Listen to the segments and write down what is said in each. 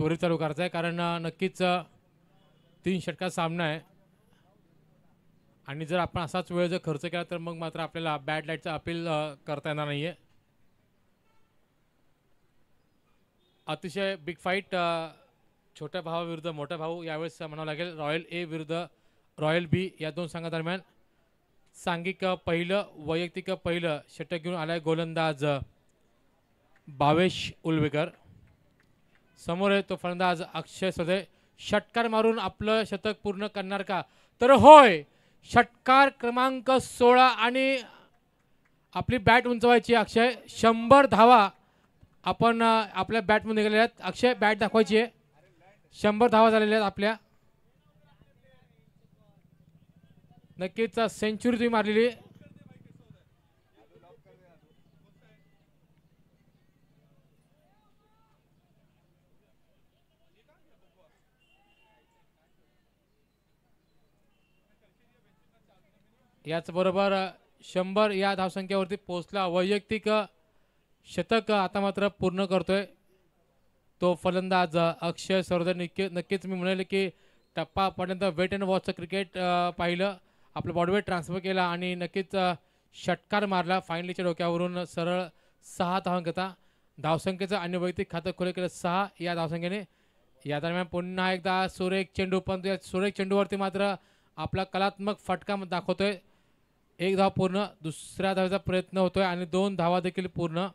त्वरित चालू करायचा आहे कारण नक्कीच तीन षटकात सामना आहे आणि जर आपण असाच वेळ जर खर्च केला तर मग मात्र आपल्याला बॅड लाईटचा अपील करता येणार नाही आहे अतिशय बिग फाईट छोट्या भावाविरुद्ध मोठा भाऊ यावेळेस म्हणावं लागेल रॉयल ए विरुद्ध रॉयल बी या दोन संघादरम्यान सांघिक पहिलं वैयक्तिक पहिलं षटक घेऊन आलाय गोलंदाज भावेश उलवेकर समोर तो फलंदाज अक्षय सदे षटकार मारून आपलं शतक पूर्ण करणार का तर होय षटकार क्रमांक सोळा आणि आपली बॅट उंचवायची अक्षय शंभर धावा आपण आपल्या बॅटमधून निघालेल्या आहेत अक्षय बॅट दाखवायची आहे शंभर धावा झालेल्या आहेत आपल्या नक्कीच सेंचुरी तुम्ही मारलेली याचबरोबर शंभर या धावसंख्येवरती पोचला वैयक्तिक शतक आता मात्र पूर्ण करतोय तो फलंदाज अक्षय सरोदय नक्की नक्कीच मी म्हणेल की टप्पापर्यंत वेट अँड वॉचचं क्रिकेट पाहिलं आपलं बॉडवेट ट्रान्सफर केला आणि नक्कीच षटकार मारला फायनलीच्या डोक्यावरून सरळ सहा धावंकता धावसंख्येचं आणि वैयक्तिक खातं खुले केलं सहा या धावसंख्येने या दरम्यान पुन्हा एकदा सुरेख चेंडू पण या सुरेख चेंडूवरती मात्र आपला कलात्मक फटका दाखवतोय एक धाव पूर्ण दुसऱ्या धावेचा प्रयत्न होतोय आणि दोन धावा देखील पूर्ण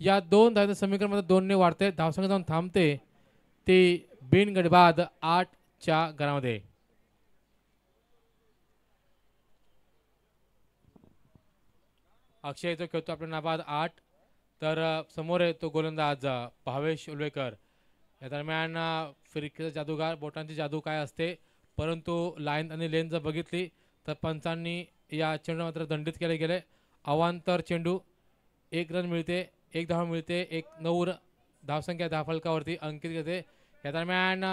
या दोन धावेचं समीकरण मध्ये दोनने वाढते धावसंख्या जाऊन थांबते ती बिनगडबाद आठच्या घरामध्ये अक्षय जो खेळतो आपल्या नाबाद आठ तर समोर आहे तो गोलंदाज भावेश उल्वेकर या दरम्यान फिरकीचा जादूगार बोटांची जादू काय असते परंतु लाईन आणि लेन जर बघितली तर पंचांनी या चेंडू मात्र दंडित केले गेले अवांतर चेंडू एक रन मिळते एक धाव मिळते एक नऊ धावसंख्या दहा फलकावरती अंकित घेते या दरम्यान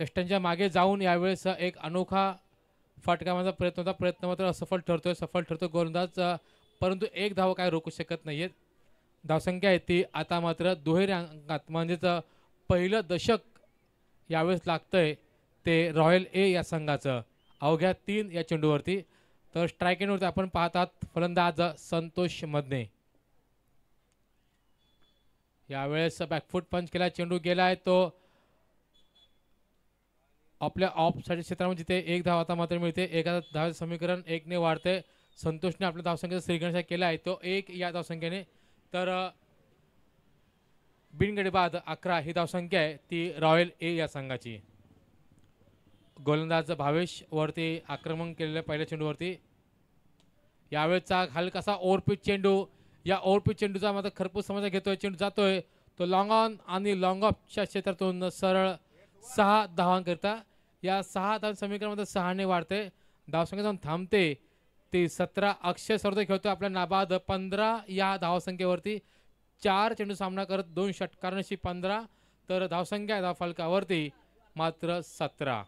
एस्टनच्या मागे जाऊन यावेळेस एक अनोखा फाटका माझा प्रयत्न होता प्रयत्न मात्र असफल ठरतोय सफल ठरतो गोलंदाज परंतु एक धाव काय रोखू शकत नाही आहेत धावसंख्या आहे ती आता मात्र दुहेरी अंकात म्हणजेच पहिलं दशक यावेळेस लागतंय ते रॉयल ए या संघाचं अवघ्या तीन या चेंडूवरती तर वरती आपण पाहतात फलंदाज संतोष मधने यावेळेस बॅकफूट पंच केला चेंडू गेला आहे तो आपल्या ऑफ साईड क्षेत्रामध्ये जिथे एक धाव आता मात्र मिळते एका धावाचं समीकरण एकने वाढते संतोषने आपल्या धावसंख्येचा श्रीगणेश केला आहे तो एक या धावसंख्येने तर बिनगडीबाद अकरा ही धावसंख्या आहे ती रॉयल ए या संघाची गोलंदाज भावेश वरती आक्रमण केलेल्या पहिल्या चेंडूवरती यावेळचा हलकासा ओरपीट चेंडू या ओव्हरपीच चेंडूचा मात्र खरपूस समजा घेतोय चेंडू जातोय तो लॉंग ऑन आणि लॉंग ऑफच्या क्षेत्रातून सरळ सहा धावांकरिता या सहा धाव समीकरणामध्ये सहाने वाढते धावसंख्या जाऊन थांबते ती सतरा अक्षय सर्व खेळतोय आपल्या नाबाद पंधरा या धावसंख्येवरती चार चेंडू सामना करत दोन षटकारांशी पंधरा तर धावसंख्या धावफलकावरती मात्र सतरा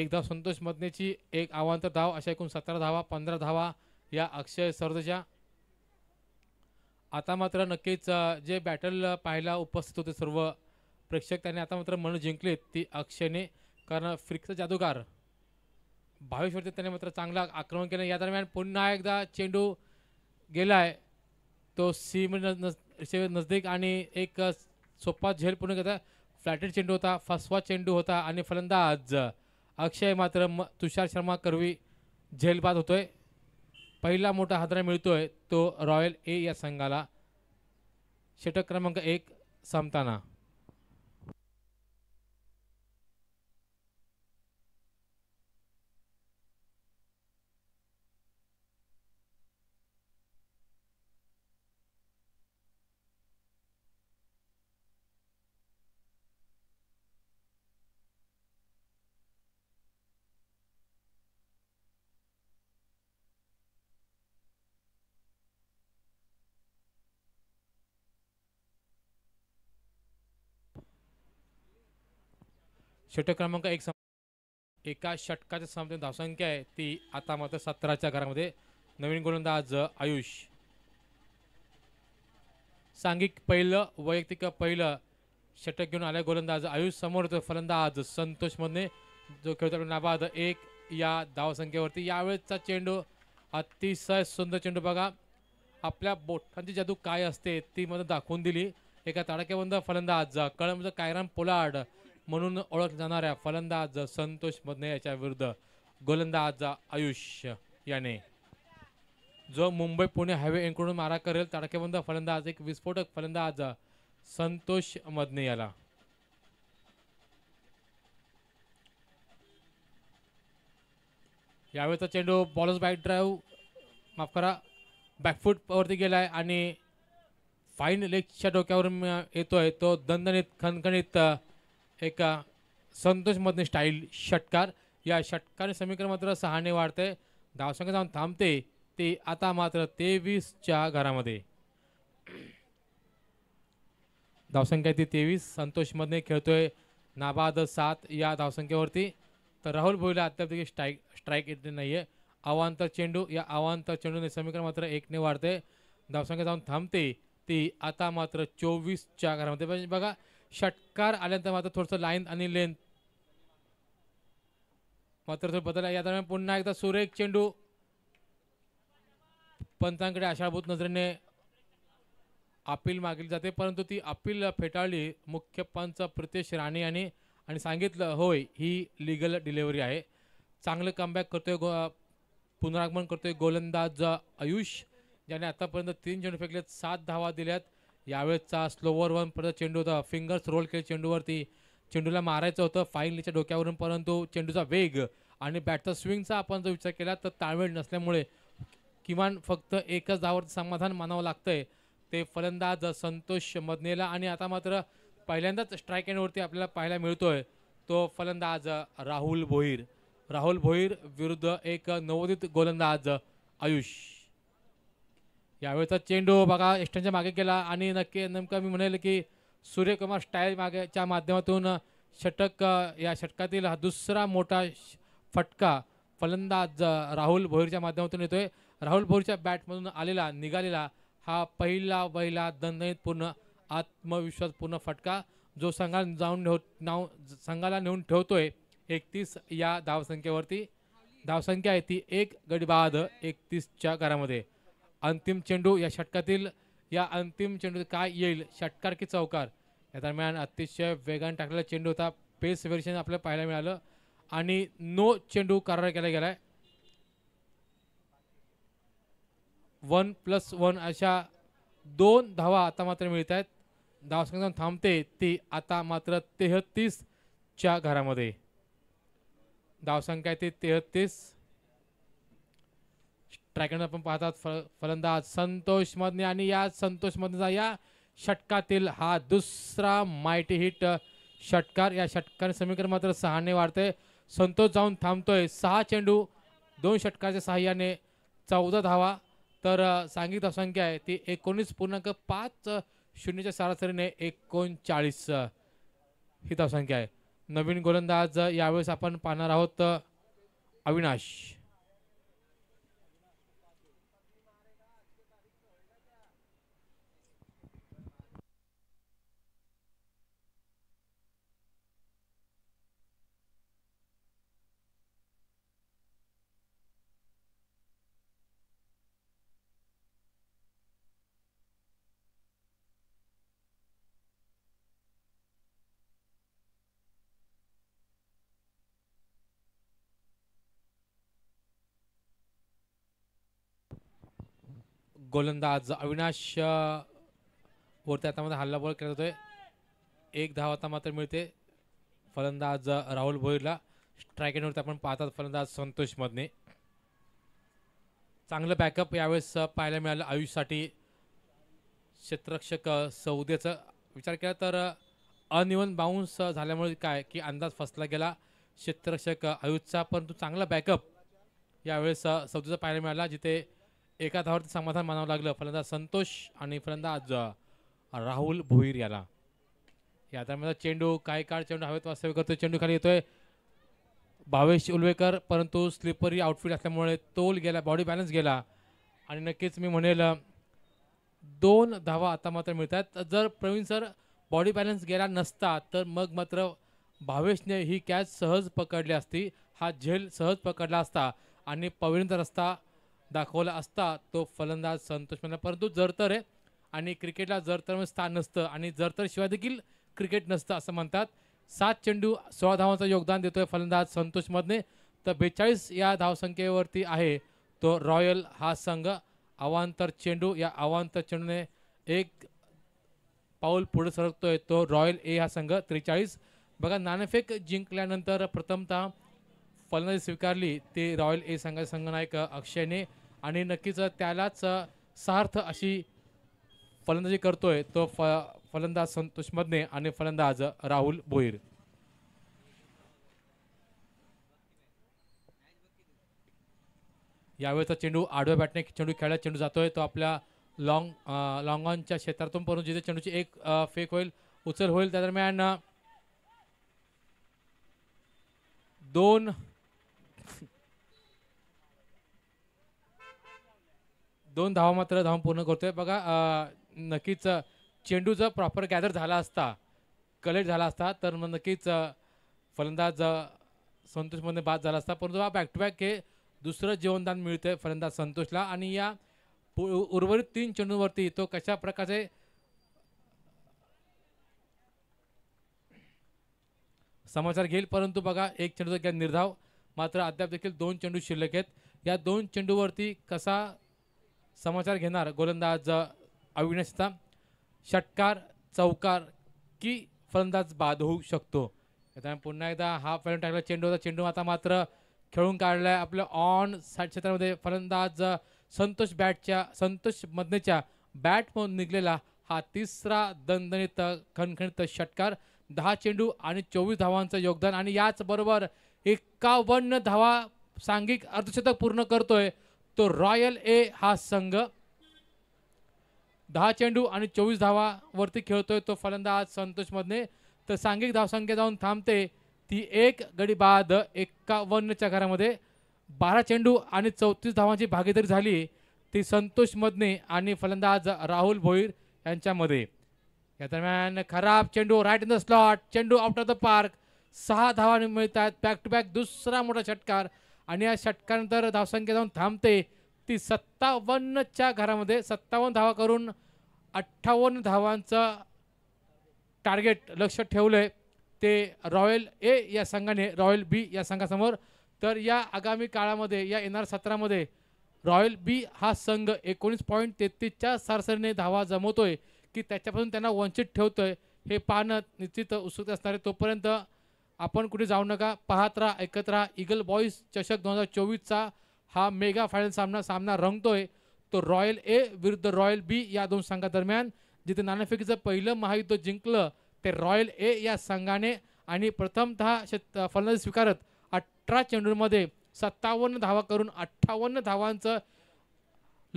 एक धाव संतोष मदनेची एक अवांतर धाव अशा एकूण सतरा धावा पंधरा धावा या अक्षय सरदेच्या आता मात्र नक्कीच जे बॅटल पाहायला उपस्थित होते सर्व प्रेक्षक त्यांनी आता मात्र मन जिंकलेत ती अक्षयने कारण फ्रिक्स जादूगार भावेश्वरती त्याने मात्र चांगला आक्रमण केलं या दरम्यान पुन्हा एकदा चेंडू गेलाय तो सीम नजदीक आणि एक सोपा झेल पूर्ण करता फ्लॅटेड चेंडू होता फसवा चेंडू होता आणि फलंदाज अक्षय मात्र म तुषार शर्मा कर्वी झेलबाद होतोय पहिला मोठा हादरा मिळतोय तो रॉयल ए या संघाला षटक क्रमांक एक संपताना षटक क्रमांक एक सम एका षटकाच्या समते धावसंख्या आहे ती आता मात्र सतराच्या घरामध्ये नवीन गोलंदाज आयुष सांघिक पहिलं वैयक्तिक पहिलं षटक घेऊन आल्या गोलंदाज आयुष समोर फलंदाज संतोष मधने जो खेळतो नाबाद एक या धावसंख्येवरती यावेळेसचा चेंडू अतिशय सुंदर चेंडू बघा आपल्या बोटांची जादू काय असते ती मध्ये दाखवून दिली एका ताडक्याबंद फलंदाज कळमचं कायराम पोलाड म्हणून ओळख जाणाऱ्या फलंदाज संतोष मधने याच्या विरुद्ध गोलंदाज आयुष्य याने जो मुंबई पुणे हायवे इंकडून मारा करेल तडाखेबंद फलंदाज एक विस्फोटक फलंदाज संतोष मदने याला यावेळेचा चेंडू बॉलर्स बॅक ड्राईव्ह माफ करा बॅकफूट वरती गेलाय आणि फाईन लेगच्या डोक्यावर येतोय तो दणदणीत खणखणीत एका संतोषमधने स्टाईल षटकार या षटकार समीकरण मात्र सहाने वाढते धावसंख्या जाऊन थांबते ते आता मात्र तेवीसच्या घरामध्ये धावसंख्या ती तेवीस संतोषमधने खेळतोय नाबाद सात या धावसंख्येवरती तर राहुल भोईला अद्याप देखील स्ट्राईक स्ट्राईक येते नाही आहे अवांतर चेंडू या अवांतर चेंडूने समीकरण मात्र एकने वाढते धावसंख्या जाऊन थांबते ती आता मात्र चोवीसच्या घरामध्ये बघा षटकार आल्यानंतर मात्र थोडंसं लाईन आणि लेंथ मात्र थोडं बदल या दरम्यान पुन्हा एकदा सुरेख चेंडू पंचांकडे आशाभूत नजरेने अपील मागली जाते परंतु ती अपील फेटाळली मुख्य पंच प्रितेश राणे यांनी आणि सांगितलं होय ही लिगल डिलेवरी आहे चांगलं कमबॅक करतोय गो पुनरागमन करतोय गोलंदाज आयुष ज्याने आतापर्यंत तीन चेंडू फेकलेत सात धावा दिल्यात यावेळेसचा स्लोवर वन परत चेंडू होता फिंगर्स रोल केले चेंडूवरती चेंडूला मारायचं होतं फाईनलीच्या डोक्यावरून परंतु चेंडूचा वेग आणि बॅटचा स्विंगचा आपण जर विचार केला तर ताळमेळ नसल्यामुळे किमान फक्त एकच धावर समाधान मानावं लागतंय ते फलंदाज संतोष मदनेला आणि आता मात्र पहिल्यांदाच स्ट्राईक एंडवरती आपल्याला पाहायला मिळतोय तो फलंदाज राहुल भोईर राहुल भोईर विरुद्ध एक नवोदित गोलंदाज आयुष यावेळेचा चेंडू बघा एस्टनच्या मागे गेला आणि नक्की नेमकं मी म्हणेल की सूर्यकुमार स्टाईल मागेच्या माध्यमातून षटक या षटकातील हा दुसरा मोठा फटका फलंदाज राहुल भोईरच्या माध्यमातून येतोय राहुल भोईरच्या बॅटमधून आलेला निघालेला हा पहिला पहिला आत्मविश्वास पूर्ण फटका जो संघाला जाऊन ठेव नाव संघाला नेऊन ठेवतोय एकतीस या धावसंख्येवरती धावसंख्या आहे ती एक गडीबाद एकतीसच्या घरामध्ये अंतिम चेंडू या षटकातील या अंतिम चेंडू काय येईल षटकार की चौकार या दरम्यान अतिशय वेगाने टाकलेला चेंडू होता पेस व्हेरिएशन आपल्याला पाहायला मिळालं आणि नो चेंडू करार केला गेलाय वन प्लस वन अशा दोन धावा आता मात्र मिळत आहेत धाव थांबते ती आता मात्र तेहतीसच्या घरामध्ये धावसंख्या ती तेहतीस ट्रॅकिंग आपण पाहतात फल फलंदाज संतोष मधने आणि या संतोष मधनेचा या षटकातील हा दुसरा मायटी हिट षटकार या षटकार समीकरण मात्र सहाने वाढते संतोष जाऊन थांबतोय सहा चेंडू दोन षटकाच्या सहाय्याने चौदा धावा तर सांगित संख्या आहे ती एकोणीस पूर्णांक पाच शून्यच्या सरासरीने एकोणचाळीस ही धावसंख्या आहे नवीन गोलंदाज यावेळेस आपण पाहणार आहोत अविनाश गोलंदाज अविनाश वरती हल्ला हल्लाबोल केला जातोय एक धाव आता मात्र मिळते फलंदाज राहुल भोईरला वरती आपण पाहतात फलंदाज संतोष मधने चांगलं बॅकअप यावेळेस पाहायला मिळालं आयुषसाठी क्षेत्ररक्षक सौदेचा विचार केला तर अनिवन बाउन्स झाल्यामुळे काय की अंदाज फसला गेला क्षेत्ररक्षक आयुषचा परंतु चांगला बॅकअप यावेळेस सौदेचा पाहायला मिळाला जिथे एका धावावरती समाधान मानावं लागलं फलंदाज संतोष आणि फलंदाज राहुल भोईर याला या दरम्यान चेंडू काय काळ चेंडू हवेत वास्तव्य करतो चेंडू खाली येतोय भावेश उलवेकर परंतु स्लिपरी आउटफिट असल्यामुळे तोल गेला बॉडी बॅलन्स गेला आणि नक्कीच मी म्हणेल दोन धावा आता मात्र मिळत आहेत जर प्रवीण सर बॉडी बॅलन्स गेला नसता तर मग मात्र भावेशने ही कॅच सहज पकडली असती हा झेल सहज पकडला असता आणि पवीनचा रस्ता दाखवला असता तो फलंदाज संतोष म्हणला परंतु जरतर आहे आणि क्रिकेटला जर तर म्हणजे स्थान नसतं आणि तर शिवाय देखील क्रिकेट नसतं असं म्हणतात सात चेंडू सोळा धावांचं योगदान देतोय फलंदाज संतोष मधने तर बेचाळीस या धावसंख्येवरती आहे तो रॉयल हा संघ अवांतर चेंडू या अवांतर चेंडूने एक पाऊल पुढे सरकतोय तो रॉयल ए हा संघ त्रेचाळीस बघा नाणेफेक जिंकल्यानंतर प्रथमतः फलंदाजी स्वीकारली ते रॉयल ए संघ संघनायक अक्षयने आणि नक्कीच त्यालाच सार्थ अशी फलंदाजी करतोय तो फ फलंदाज संतोष मदने आणि फलंदाज राहुल भोईर यावेळेचा चेंडू आडव्या बॅटने चेंडू खेळला चेंडू जातोय तो आपल्या लॉंग लॉंग ऑनच्या क्षेत्रातून पण जिथे चेंडूची एक फेक होईल उचल होईल त्या दरम्यान दोन दोन धावा मात्र धावून पूर्ण करतोय बघा नक्कीच चेंडू जर प्रॉपर गॅदर झाला असता कलेक्ट झाला असता तर मग नक्कीच फलंदाज संतोषमध्ये बाद झाला असता परंतु हा बॅक टू बॅक हे दुसरं जीवनदान मिळतंय फलंदाज संतोषला आणि या उर्वरित तीन चेंडूंवरती तो कशा प्रकारचे समाचार घेईल परंतु बघा एक चेंडूचा निर्धाव मात्र अद्याप देखील दोन चेंडू शिल्लक आहेत या दोन चेंडूवरती कसा समाचार घेणार गोलंदाज अविनाशचा षटकार चौकार की फलंदाज बाद होऊ शकतो त्यामुळे पुन्हा एकदा हा फलंद टाकला चेंडूचा चेंडू आता मात्र खेळून काढला आपल्या ऑन साईड क्षेत्रामध्ये फलंदाज संतोष बॅटच्या संतोष मधनेच्या बॅटमधून निघलेला हा तिसरा दणदणीत खणखणीत षटकार दहा चेंडू आणि चोवीस धावांचं योगदान आणि याचबरोबर एक्कावन्न धावा सांघिक अर्धशतक पूर्ण करतोय तो रॉयल ए हा संघ दहा चेंडू आणि चोवीस धावावरती खेळतोय तो फलंदाज संतोष मधने तर सांघिक धावसंख्या जाऊन थांबते ती एक गडी बाद एकावन्नच्या घरामध्ये बारा चेंडू आणि चौतीस धावांची भागीदारी झाली ती संतोष मधने आणि फलंदाज राहुल भोईर यांच्यामध्ये या दरम्यान खराब चेंडू राईट इन द स्लॉट चेंडू आउट ऑफ द पार्क सहा धावा मिळतात बॅक टू बॅक दुसरा मोठा षटकार आणि या षटकानंतर धावसंख्या जाऊन थांबते ती सत्तावन्नच्या घरामध्ये सत्तावन्न धावा करून अठ्ठावन्न धावांचं टार्गेट लक्ष ठेवलं आहे ते रॉयल ए या संघाने रॉयल बी या संघासमोर तर या आगामी काळामध्ये या येणार सत्रामध्ये रॉयल बी हा संघ एकोणीस पॉईंट तेहतीसच्या सरसरीने धावा जमवतो आहे की त्याच्यापासून त्यांना वंचित आहे हे पाहणं निश्चित उत्सुकता असणार आहे तोपर्यंत आपण कुठे जाऊ नका पाहत राहा ऐकत राहा इगल बॉईज चषक दोन हजार चोवीसचा हा मेगा फायनल सामना सामना रंगतोय तो रॉयल ए विरुद्ध रॉयल बी या दोन संघादरम्यान जिथे नाणेफेकीचं पहिलं महायुद्ध जिंकलं ते रॉयल ए या संघाने आणि प्रथमतः शेत फलंदाजी स्वीकारत अठरा चेंडूंमध्ये सत्तावन्न धावा करून अठ्ठावन्न धावांचं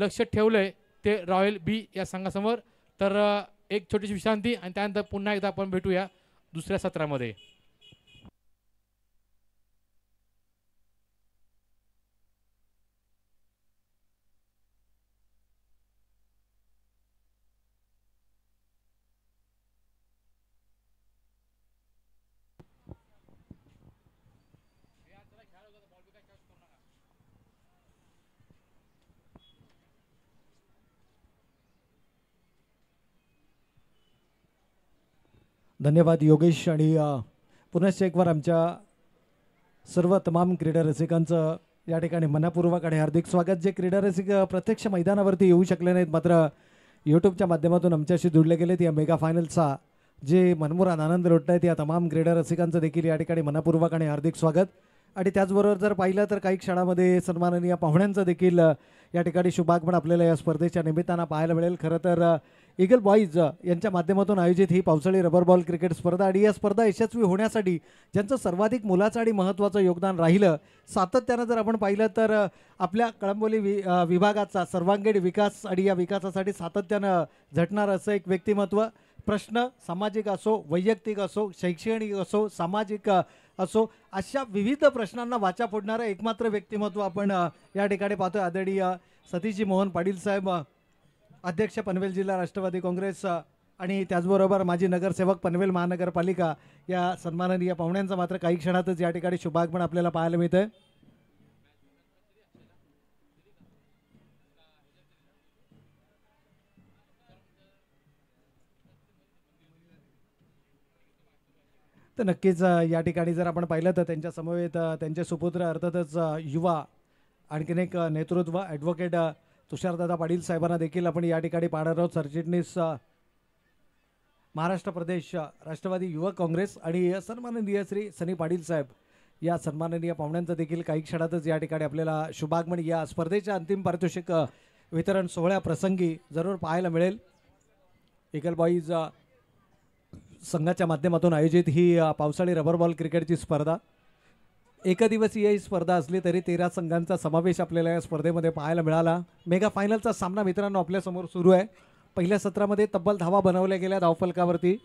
लक्ष ठेवलं आहे ते रॉयल बी या संघासमोर तर एक छोटीशी विश्रांती आणि त्यानंतर पुन्हा एकदा आपण भेटूया दुसऱ्या सत्रामध्ये धन्यवाद योगेश आणि पुनश्च एकवार आमच्या सर्व तमाम क्रीडा रसिकांचं या ठिकाणी मनापूर्वक आणि हार्दिक स्वागत जे क्रीडा रसिक प्रत्यक्ष मैदानावरती येऊ शकले नाहीत मात्र यूट्यूबच्या माध्यमातून आमच्याशी जोडले गेलेत या मेगा फायनलचा जे मनमुरा आनंद लोटत आहेत या तमाम क्रीडा रसिकांचं देखील या ठिकाणी मनापूर्वक आणि हार्दिक स्वागत आणि त्याचबरोबर जर पाहिलं तर काही क्षणामध्ये सन्माननीय पाहुण्यांचं देखील या ठिकाणी शुभागमन आपल्याला या स्पर्धेच्या निमित्तानं पाहायला मिळेल खरं तर इगल बॉईज यांच्या माध्यमातून आयोजित ही पावसाळी रबर बॉल क्रिकेट स्पर्धा आणि या स्पर्धा यशस्वी होण्यासाठी ज्यांचं सर्वाधिक मुलाचं आणि महत्त्वाचं योगदान राहिलं सातत्यानं जर आपण पाहिलं तर आपल्या कळंबोली वि विभागाचा सर्वांगीण विकास आणि या विकासासाठी सातत्यानं झटणार असं एक व्यक्तिमत्व प्रश्न सामाजिक असो वैयक्तिक असो शैक्षणिक असो सामाजिक असो अशा विविध प्रश्नांना वाचा फोडणारं एकमात्र व्यक्तिमत्व आपण या ठिकाणी पाहतोय आदरणीय सतीशजी मोहन पाटील साहेब अध्यक्ष पनवेल जिल्हा राष्ट्रवादी काँग्रेस आणि त्याचबरोबर माजी नगरसेवक पनवेल महानगरपालिका या सन्माननीय पाहुण्यांचा मात्र काही क्षणातच या ठिकाणी शुभागमन आपल्याला पाहायला मिळतंय तर नक्कीच या ठिकाणी जर आपण पाहिलं तर त्यांच्या समवेत त्यांचे सुपुत्र अर्थातच युवा आणखीन एक नेतृत्व ॲडव्होकेट तुषारदादा पाटील साहेबांना देखील आपण या ठिकाणी पाहणार आहोत सरचिटणीस महाराष्ट्र प्रदेश राष्ट्रवादी युवक काँग्रेस आणि सन्माननीय श्री सनी पाटील साहेब या सन्माननीय पाहुण्यांचं देखील काही क्षणातच या ठिकाणी आपल्याला शुभागमन या स्पर्धेच्या अंतिम पारितोषिक वितरण सोहळ्या प्रसंगी जरूर पाहायला मिळेल बॉईज संघाच्या माध्यमातून आयोजित ही पावसाळी रबर बॉल क्रिकेटची स्पर्धा एका ही स्पर्धा असली तरी तेरा संघांचा समावेश आपल्याला या स्पर्धेमध्ये पाहायला मिळाला मेगा फायनलचा सामना मित्रांनो आपल्यासमोर सुरू आहे पहिल्या सत्रामध्ये तब्बल धावा बनवल्या गेल्या धावफलकावरती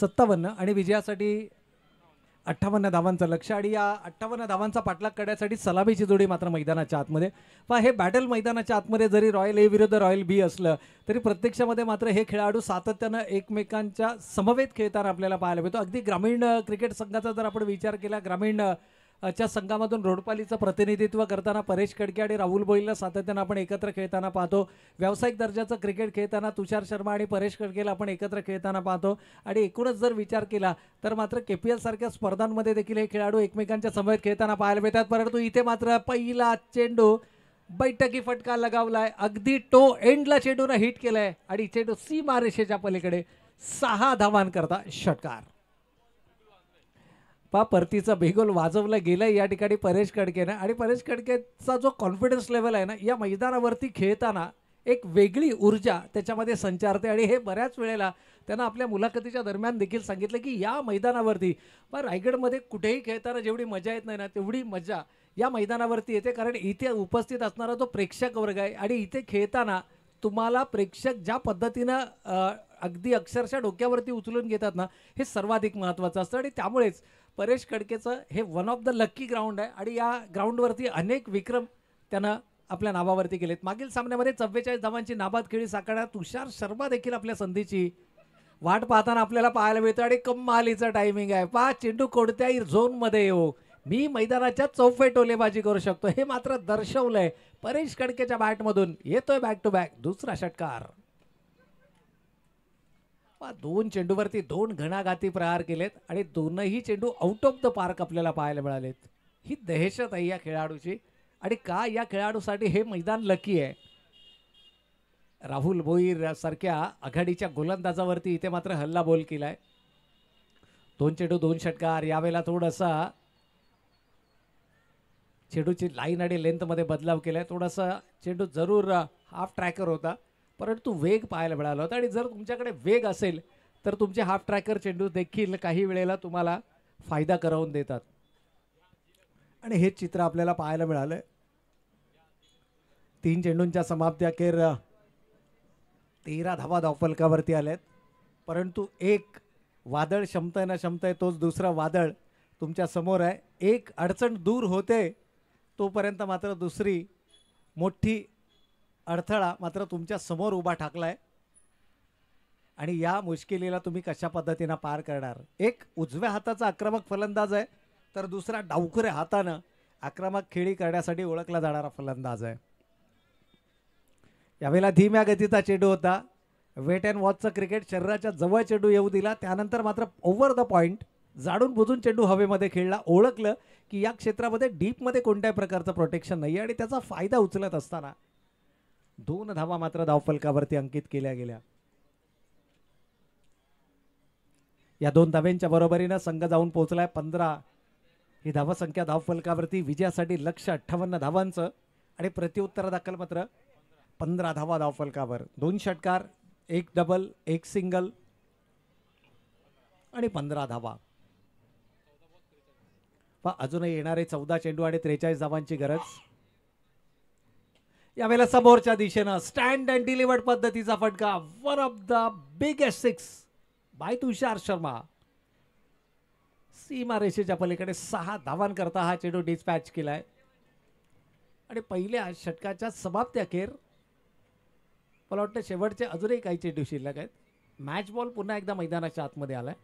सत्तावन्न आणि विजयासाठी अठ्ठावन्न धावांचं लक्ष आणि या अठ्ठावन्न धावांचा पाठलाग करण्यासाठी सलामीची जोडी मात्र मैदानाच्या आतमध्ये पण हे बॅटल मैदानाच्या आतमध्ये जरी रॉयल ए विरुद्ध रॉयल बी असलं तरी प्रत्यक्षामध्ये मात्र हे खेळाडू सातत्यानं एकमेकांच्या समवेत खेळताना आपल्याला पाहायला मिळतो अगदी ग्रामीण क्रिकेट संघाचा जर आपण विचार केला ग्रामीण च्या संघामधून रोडपालीचं प्रतिनिधित्व करताना परेश खडके आणि राहुल बोईलला सातत्यानं आपण एकत्र खेळताना पाहतो व्यावसायिक दर्जाचं क्रिकेट खेळताना तुषार शर्मा आणि परेश खडकेला आपण एकत्र खेळताना पाहतो आणि एकूणच जर विचार केला तर मात्र के पी एलसारख्या स्पर्धांमध्ये देखील हे खेळाडू एकमेकांच्या समवेत खेळताना पाहायला मिळतात परंतु इथे मात्र पहिला चेंडू बैठकी फटका लगावलाय अगदी टो एंडला चेंडूनं हिट केलाय आणि चेंडू सी मारेशेच्या पलीकडे सहा धावांकरता षटकार पा परतीचा बेगोल वाजवला गेला या ठिकाणी परेश कडकेनं आणि परेश कडकेचा जो कॉन्फिडन्स लेवल आहे ना या मैदानावरती खेळताना एक वेगळी ऊर्जा त्याच्यामध्ये संचारते आणि हे बऱ्याच वेळेला त्यांना आपल्या मुलाखतीच्या दरम्यान देखील सांगितलं की या मैदानावरती पण रायगडमध्ये कुठेही खेळताना जेवढी मजा येत नाही ना तेवढी मजा या मैदानावरती येते कारण इथे उपस्थित असणारा जो प्रेक्षक वर्ग आहे आणि इथे खेळताना तुम्हाला प्रेक्षक ज्या पद्धतीनं अगदी अक्षरशः डोक्यावरती उचलून घेतात ना हे सर्वाधिक महत्त्वाचं असतं आणि त्यामुळेच परेश कडकेचं हे one of the lucky ground आहे आणि या ग्राउंडवरती अनेक विक्रम त्यानं आपल्या नावावरती केलेत मागील सामन्यामध्ये चव्वेचाळीस धावांची नाबाद खेळी साकारण्यात तुषार शर्मा देखील आपल्या संधीची वाट पाहताना आपल्याला पाहायला मिळतं आणि मालीचं टायमिंग आहे पा चेंडू कोणत्याही झोनमध्ये येऊ मी मैदानाच्या चौफे टोलेबाजी करू शकतो हे मात्र दर्शवलंय परेश कडकेच्या बॅटमधून येतोय बॅक टू बॅक दुसरा षटकार दोन चेंडूवरती दोन घणाघाती प्रहार केलेत आणि दोनही चेंडू आउट ऑफ द पार्क आपल्याला पाहायला मिळालेत ही दहशत आहे या खेळाडूची आणि का या खेळाडूसाठी हे मैदान लकी आहे राहुल भोईर सारख्या आघाडीच्या गोलंदाजावरती इथे मात्र हल्ला बोल केलाय दोन चेंडू दोन षटकार यावेळेला थोडासा चेंडूची लाईन आणि लेंथमध्ये बदलाव केलाय थोडासा चेंडू जरूर हाफ ट्रॅकर होता परंतु वेग पाहायला मिळाला होता आणि जर तुमच्याकडे वेग असेल तर तुमचे हाफ ट्रॅकर चेंडू देखील काही वेळेला तुम्हाला फायदा करवून देतात आणि हेच चित्र आपल्याला पाहायला मिळालं तीन चेंडूंच्या समाप्ती अखेर तेरा धावा धावफलकावरती आल्यात परंतु एक वादळ क्षमताय ना क्षमताय तोच दुसरा वादळ तुमच्या समोर आहे एक अडचण दूर होते तोपर्यंत मात्र दुसरी मोठी अडथळा मात्र तुमच्या समोर उभा ठाकलाय आणि या मुश्किलीला तुम्ही कशा पद्धतीनं पार करणार एक उजव्या हाताचा आक्रमक फलंदाज आहे तर दुसरा डावखुऱ्या हातानं आक्रमक खेळी करण्यासाठी ओळखला जाणारा फलंदाज आहे यावेळेला धीम्या गतीचा चेंडू होता वेट अँड वॉचचं क्रिकेट शरीराच्या जवळ चेंडू येऊ दिला त्यानंतर मात्र ओव्हर द पॉईंट जाडून बुजून चेंडू हवेमध्ये खेळला ओळखलं की या क्षेत्रामध्ये डीपमध्ये कोणत्याही प्रकारचं प्रोटेक्शन नाही आणि त्याचा फायदा उचलत असताना दोन धावा मात्र धावफलकावरती अंकित केल्या गेल्या या दोन धाव्यांच्या बरोबरीनं संघ जाऊन पोहोचलाय पंधरा ही धावसंख्या धावफलकावरती विजयासाठी लक्ष अठ्ठावन्न धावांचं आणि प्रतिउत्तर दाखल मात्र पंधरा धावा फलकावर दोन षटकार एक डबल एक सिंगल आणि पंधरा धावा अजूनही येणारे चौदा चेंडू आणि त्रेचाळीस धावांची गरज यावेळेला समोरच्या दिशेनं स्टँड अँड डिलिव्हर्ड पद्धतीचा फटका one of the biggest six by Tushar Sharma सीमा रेषेच्या पलीकडे सहा धावांकरता हा चेडू डिस्पॅच केलाय आणि पहिल्या षटकाच्या अखेर मला वाटतं शेवटचे अजूनही काही चेडू शिल्लक आहेत मॅच बॉल पुन्हा एकदा मैदानाच्या आतमध्ये आलाय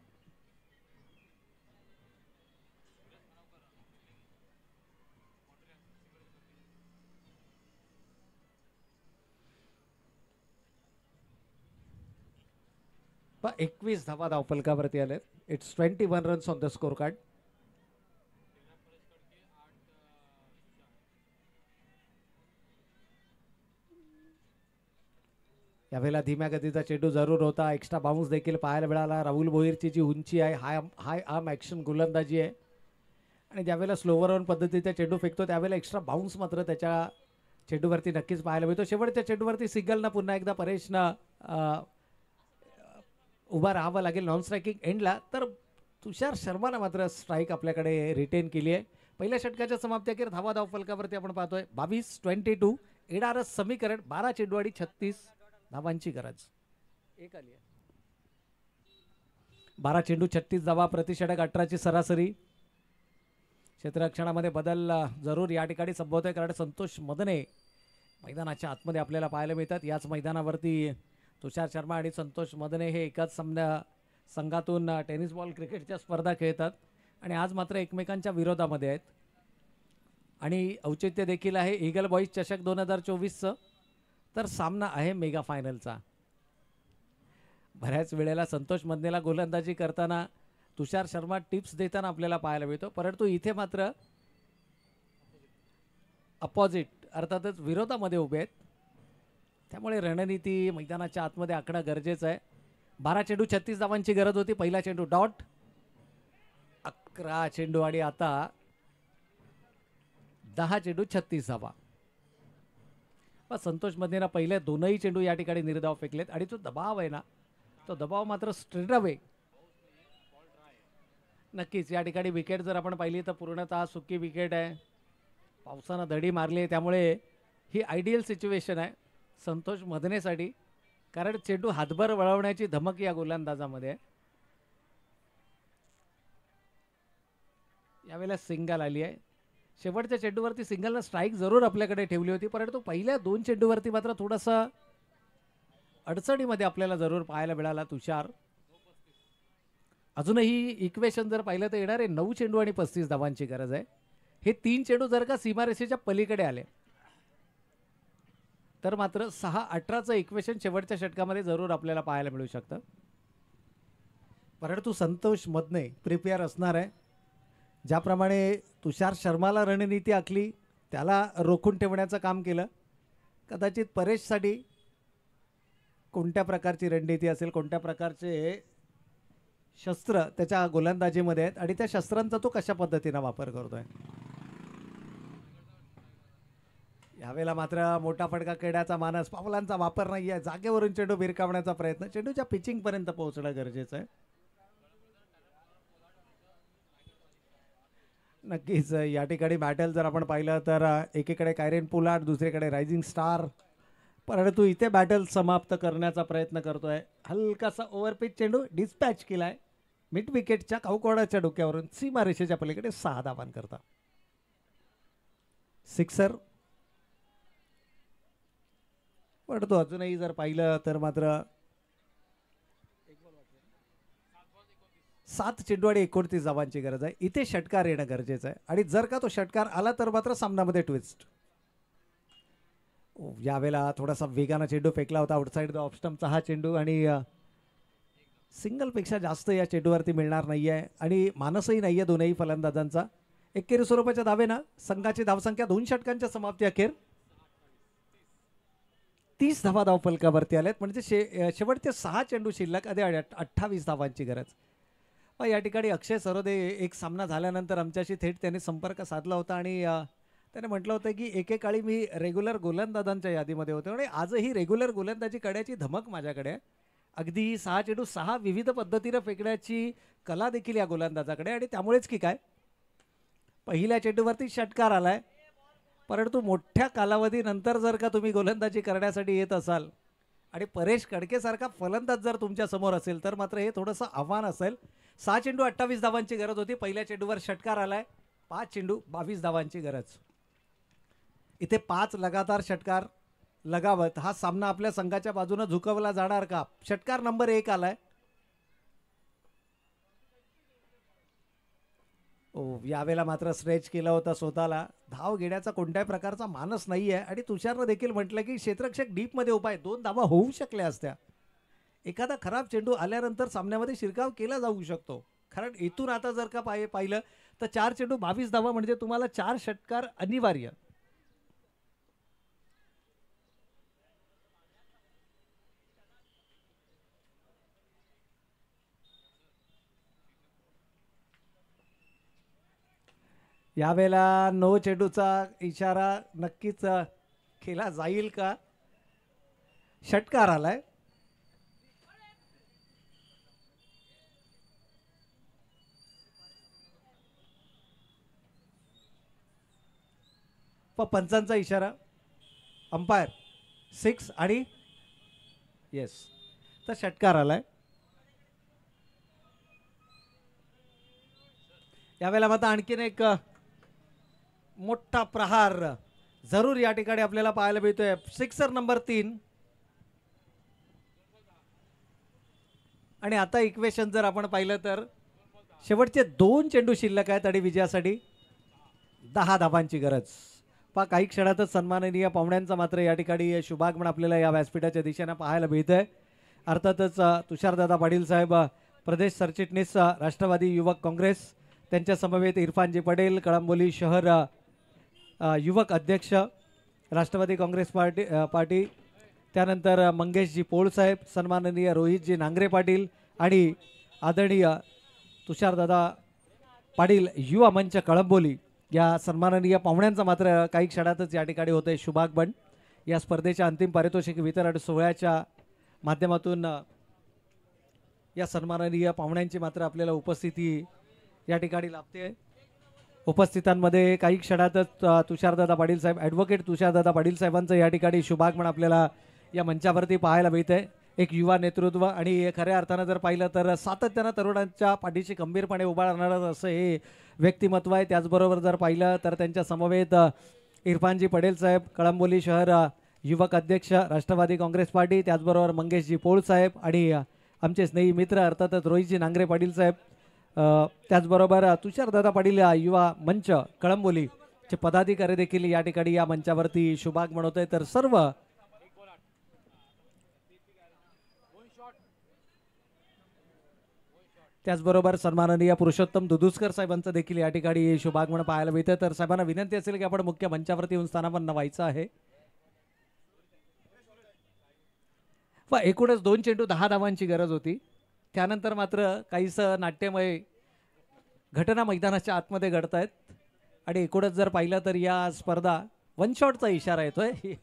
एकवीस एकवीस धावा धावफलकावरती आलेत it's twenty one runs on the score card यावेळेला धीम्या गतीचा चेंडू जरूर होता एक्स्ट्रा बाउन्स देखील पाहायला मिळाला राहुल भोईरची जी उंची आहे हाय हाय आम ॲक्शन गोलंदाजी आहे आणि ज्यावेळेला स्लोवर ऑन पद्धतीचा चेंडू फेकतो त्यावेळेला एक्स्ट्रा बाउन्स मात्र त्याच्या चेंडूवरती नक्कीच पाहायला मिळतो शेवटच्या चेंडूवरती सिग्गलनं पुन्हा एकदा परेशनं उभा राहावं लागेल नॉन स्ट्रायकिंग एंडला तर तुषार शर्मानं मात्र स्ट्राईक आपल्याकडे रिटेन केली आहे पहिल्या षटकाच्या समाप्ती अखेर धावा धाव फलकावरती आपण पाहतोय बावीस ट्वेंटी टू एडारस समीकरण बारा चेडवाडी छत्तीस धावांची गरज एक आली बारा चेंडू छत्तीस धावा प्रतिषेधक अठराची सरासरी क्षेत्ररक्षणामध्ये बदल जरूर या ठिकाणी संभवतोय कारण संतोष मदने मैदानाच्या आतमध्ये आपल्याला पाहायला मिळतात याच मैदानावरती तुषार शर्मा आणि संतोष मदने हे एकाच सामन्या संघातून टेनिस बॉल क्रिकेटच्या स्पर्धा खेळतात आणि आज मात्र एकमेकांच्या विरोधामध्ये आहेत आणि औचित्य देखील आहे इगल बॉईज चषक दोन हजार चोवीसचं तर सामना आहे मेगा फायनलचा बऱ्याच वेळेला संतोष मदनेला गोलंदाजी करताना तुषार शर्मा टिप्स देताना आपल्याला पाहायला मिळतो परंतु इथे मात्र अपोजिट अर्थातच विरोधामध्ये उभे आहेत त्यामुळे रणनीती मैदानाच्या आतमध्ये आकडा गरजेचं आहे बारा चेंडू छत्तीस धावांची गरज होती पहिला चेंडू डॉट अकरा चेंडू आणि आता दहा चेंडू छत्तीस धावा व संतोष मधेना पहिले दोनही चेंडू या ठिकाणी निर्धाव फेकलेत आणि जो दबाव आहे ना तो दबाव मात्र स्ट्रेट अवे नक्कीच या ठिकाणी विकेट जर आपण पाहिली तर पूर्णतः सुकी विकेट आहे पावसानं धडी मारली आहे त्यामुळे ही आयडियल सिच्युएशन आहे संतोष मदनेसाठी कारण चेंडू हातभर वळवण्याची धमक या गोलंदाजामध्ये यावेळेला सिंगल आली आहे शेवटच्या चेंडूवरती सिंगलला स्ट्राईक जरूर आपल्याकडे ठेवली होती परंतु पहिल्या दोन चेंडूवरती मात्र थोडासा अडचणीमध्ये आपल्याला जरूर पाहायला मिळाला तुषार अजूनही इक्वेशन जर पाहिलं तर येणारे नऊ चेंडू आणि पस्तीस धावांची गरज आहे हे तीन चेंडू जर का सीमारेषेच्या पलीकडे आले तर मात्र सहा अठराचं इक्वेशन शेवटच्या षटकामध्ये जरूर आपल्याला पाहायला मिळू शकतं परंतु संतोष मदने प्रिपेअर असणार आहे ज्याप्रमाणे तुषार शर्माला रणनीती आखली त्याला रोखून ठेवण्याचं काम केलं कदाचित परेशसाठी कोणत्या प्रकारची रणनीती असेल कोणत्या प्रकारचे शस्त्र त्याच्या गोलंदाजीमध्ये आहेत आणि त्या शस्त्रांचा तो कशा पद्धतीनं वापर करतो आहे यावेळेला मात्र मोठा फटका खेळाचा मानस पावलांचा वापर नाही आहे जागेवरून चेंडू भिरकावण्याचा प्रयत्न चेंडूच्या पर्यंत पोहोचणं गरजेचं आहे नक्कीच या ठिकाणी बॅटल जर आपण पाहिलं तर एकीकडे कायरेन पुलाट दुसरीकडे रायझिंग स्टार परंतु इथे बॅटल समाप्त करण्याचा प्रयत्न करतोय हलकासा ओव्हरपिच चेंडू डिस्पॅच केलाय मिड विकेटच्या कावकोडाच्या डोक्यावरून रेषेच्या पलीकडे सहा करता सिक्सर तो अजूनही जर पाहिलं तर मात्र सात आणि एकोणतीस धावांची गरज आहे इथे षटकार येणं गरजेचं आहे आणि जर का तो षटकार आला तर मात्र सामनामध्ये ट्विस्ट यावेळेला थोडासा वेगानं चेंडू फेकला होता आउटसाईड द ऑप्स्टमचा हा चेंडू आणि सिंगलपेक्षा जास्त या चेंडूवरती मिळणार नाही आहे आणि मानसही नाही आहे दोनही फलंदाजांचा एकेरी स्वरूपाच्या ना संघाची धावसंख्या दोन षटकांच्या समाप्ती अखेर तीस धावा धावफलकावरती आल्यात म्हणजे शे शेवटचे सहा चेंडू शिल्लक आधी अठ्ठावीस धावांची गरज मग या ठिकाणी अक्षय सरोदे एक सामना झाल्यानंतर आमच्याशी थेट त्याने संपर्क साधला होता आणि त्याने म्हटलं होतं की एकेकाळी मी रेग्युलर गोलंदाजांच्या यादीमध्ये होतो आणि आजही रेग्युलर गोलंदाजी कड्याची धमक माझ्याकडे आहे अगदी सहा चेंडू सहा विविध पद्धतीनं फेकण्याची कला देखील या गोलंदाजाकडे आणि त्यामुळेच की काय पहिल्या चेंडूवरती षटकार आला आहे परंतु मोठ्या कालावधीनंतर जर का तुम्ही गोलंदाजी करण्यासाठी येत असाल आणि परेश कडकेसारखा फलंदाज जर तुमच्या समोर असेल तर मात्र हे थोडंसं आव्हान असेल सहा चेंडू अठ्ठावीस धावांची गरज होती पहिल्या चेंडूवर षटकार आलाय पाच चेंडू बावीस धावांची गरज इथे पाच लगातार षटकार लगावत हा सामना आपल्या संघाच्या बाजूनं झुकवला जाणार का षटकार नंबर एक आलाय यावेळेला मात्र स्ट्रेच केला होता स्वतःला धाव घेण्याचा कोणत्याही प्रकारचा मानस नाही आहे आणि तुषारनं देखील म्हटलं की क्षेत्रक्षक डीपमध्ये उपाय दोन धावा होऊ शकल्या असत्या एखादा खराब चेंडू आल्यानंतर सामन्यामध्ये शिरकाव केला जाऊ शकतो कारण इथून आता जर का पाहिलं तर चार चेंडू बावीस धावा म्हणजे तुम्हाला चार षटकार अनिवार्य यावेळेला नो चेडूचा इशारा नक्कीच केला जाईल का षटकार आलाय पंचांचा इशारा अंपायर सिक्स आणि येस तर षटकार आलाय यावेळेला मात्र आणखीन एक मोठा प्रहार जरूर या ठिकाणी आपल्याला पाहायला मिळतोय सिक्सर नंबर तीन आणि आता इक्वेशन जर आपण पाहिलं तर शेवटचे दोन चेंडू शिल्लक आहेत आणि विजयासाठी दहा धाबांची गरज पा काही क्षणातच सन्माननीय पाहुण्यांचा मात्र या ठिकाणी शुभागमन आपल्याला या व्यासपीठाच्या दिशेनं पाहायला मिळतं आहे अर्थातच तुषारदादा पाटील साहेब प्रदेश सरचिटणीस राष्ट्रवादी युवक काँग्रेस त्यांच्या समवेत इरफानजी पटेल कळंबोली शहर युवक अध्यक्ष राष्ट्रवादी काँग्रेस पार्टी पार्टी त्यानंतर मंगेशजी पोळसाहेब सन्माननीय रोहितजी नांगरे पाटील आणि आदरणीय तुषारदादा पाटील युवा मंच कळंबोली या सन्माननीय पाहुण्यांचा मात्र काही क्षणातच या ठिकाणी शुभाग शुभागमन या स्पर्धेच्या अंतिम पारितोषिक वितरण सोहळ्याच्या माध्यमातून या सन्माननीय पाहुण्यांची मात्र आपल्याला उपस्थिती या ठिकाणी लाभते उपस्थितांमध्ये काही क्षणातच तुषारदादा पाटील साहेब ॲडव्होकेट तुषारदादा पाटील साहेबांचं या ठिकाणी शुभागमन आपल्याला या मंचावरती पाहायला मिळते एक युवा नेतृत्व आणि खऱ्या अर्थानं जर पाहिलं तर सातत्यानं तरुणांच्या पाठीशी खंबीरपणे उभा राहणारं असं हे व्यक्तिमत्व आहे त्याचबरोबर जर पाहिलं तर त्यांच्या समवेत इरफानजी पटेल साहेब कळंबोली शहर युवक अध्यक्ष राष्ट्रवादी काँग्रेस पार्टी त्याचबरोबर मंगेशजी पोळ साहेब आणि आमचे स्नेही मित्र अर्थातच रोहितजी नांगरे पाटील साहेब त्याचबरोबर दादा पाटील युवा मंच कळंबोली चे पदाधिकारी देखील या ठिकाणी या मंचावरती शुभाग म्हणत आहे तर सर्व त्याचबरोबर सन्माननीय पुरुषोत्तम दुधुसकर साहेबांचं देखील या ठिकाणी शुभाग म्हणून पाहायला मिळतं तर साहेबांना विनंती असेल की आपण मुख्य मंचावरती येऊन स्थानापन्न व्हायचं आहे व एकूणच दोन चेंडू दहा धावांची गरज होती त्यानंतर मात्र काहीसं नाट्यमय घटना मैदानाच्या आतमध्ये घडत आहेत आणि एकूणच जर पाहिलं तर या स्पर्धा वन शॉटचा इशारा आहे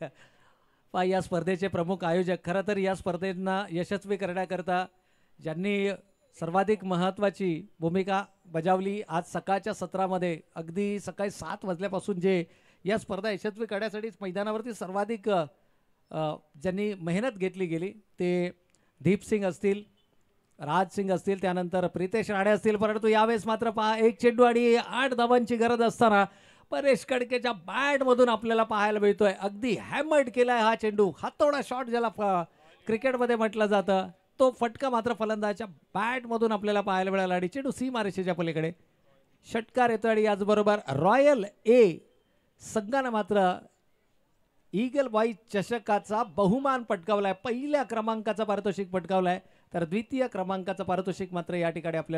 पा या स्पर्धेचे प्रमुख आयोजक खरं तर या स्पर्धेंना यशस्वी करण्याकरता ज्यांनी सर्वाधिक महत्त्वाची भूमिका बजावली आज सकाळच्या सत्रामध्ये अगदी सकाळी सात वाजल्यापासून जे या स्पर्धा यशस्वी करण्यासाठीच मैदानावरती सर्वाधिक ज्यांनी मेहनत घेतली गेली ते दीपसिंग असतील राज सिंग असतील त्यानंतर प्रितेश राणे असतील परंतु यावेळेस मात्र पहा एक चेंडू आणि आठ धावांची गरज असताना परेश कडकेच्या बॅटमधून आपल्याला पाहायला मिळतोय अगदी हॅमर्ड केलाय हा चेंडू हातोडा शॉट ज्याला क्रिकेटमध्ये म्हटलं जातं तो फटका मात्र फलंदाजच्या बॅटमधून आपल्याला पाहायला मिळाला आणि चेंडू सी मारेशेच्या पलीकडे षटकार येतो आणि याचबरोबर रॉयल ए संघानं मात्र ईगल बाई चषकाचा बहुमान पटकावलाय पहिल्या क्रमांकाचा पारितोषिक पटकावलाय तर द्वितीय क्रमांकाचा पारितोषिक मात्र या ठिकाणी आपल्याला